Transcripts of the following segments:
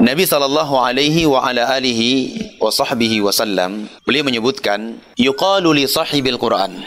Nabi sallallahu alaihi wa ala alihi wa sahbihi wasallam beliau menyebutkan yuqalu li sahibil Quran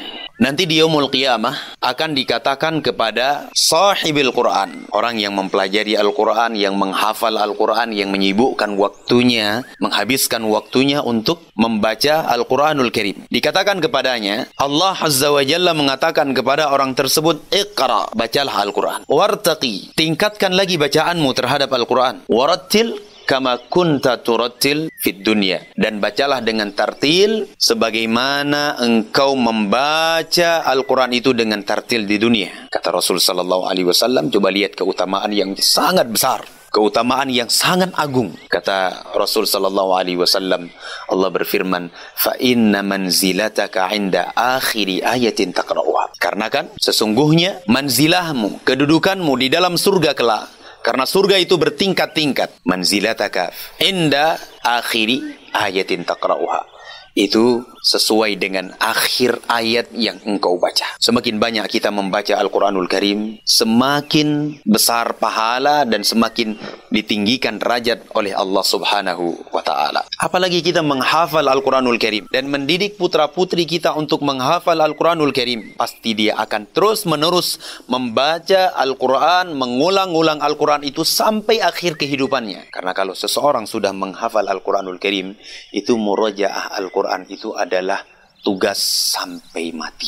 Nanti di Yomul qiyamah akan dikatakan kepada sahibil Quran, orang yang mempelajari Al-Quran, yang menghafal Al-Quran, yang menyibukkan waktunya, menghabiskan waktunya untuk membaca Al-Quranul Karim. Dikatakan kepadanya, Allah Azza wa Jalla mengatakan kepada orang tersebut, Iqra, bacalah Al-Quran. Wartaqi, tingkatkan lagi bacaanmu terhadap Al-Quran. Warattil, kama kunta turatil fid dunya dan bacalah dengan tartil sebagaimana engkau membaca Al-Qur'an itu dengan tartil di dunia kata Rasul sallallahu alaihi wasallam coba lihat keutamaan yang sangat besar keutamaan yang sangat agung kata Rasul sallallahu alaihi wasallam Allah berfirman fa inna manzilataka 'inda akhiri ayatin taqra'uha karena kan sesungguhnya manzilahmu kedudukanmu di dalam surga kelak karena surga itu bertingkat-tingkat. Manzilataka inda akhiri ayatin takra'uha itu sesuai dengan akhir ayat yang engkau baca. Semakin banyak kita membaca Al-Quranul Karim, semakin besar pahala dan semakin ditinggikan derajat oleh Allah Subhanahu wa Ta'ala. Apalagi kita menghafal Al-Quranul Karim dan mendidik putra-putri kita untuk menghafal Al-Quranul Karim, pasti dia akan terus-menerus membaca Al-Quran, mengulang-ulang Al-Quran itu sampai akhir kehidupannya. Karena kalau seseorang sudah menghafal Al-Quranul Karim, itu murojaah Al-Quran Al-Quran itu adalah tugas sampai mati.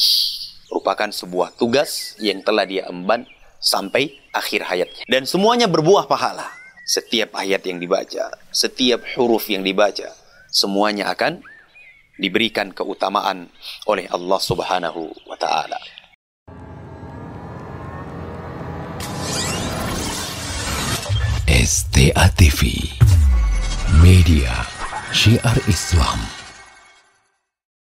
Merupakan sebuah tugas yang telah dia emban sampai akhir hayatnya. Dan semuanya berbuah pahala. Setiap ayat yang dibaca, setiap huruf yang dibaca, semuanya akan diberikan keutamaan oleh Allah Subhanahu wa taala. STA TV Media Syiar Islam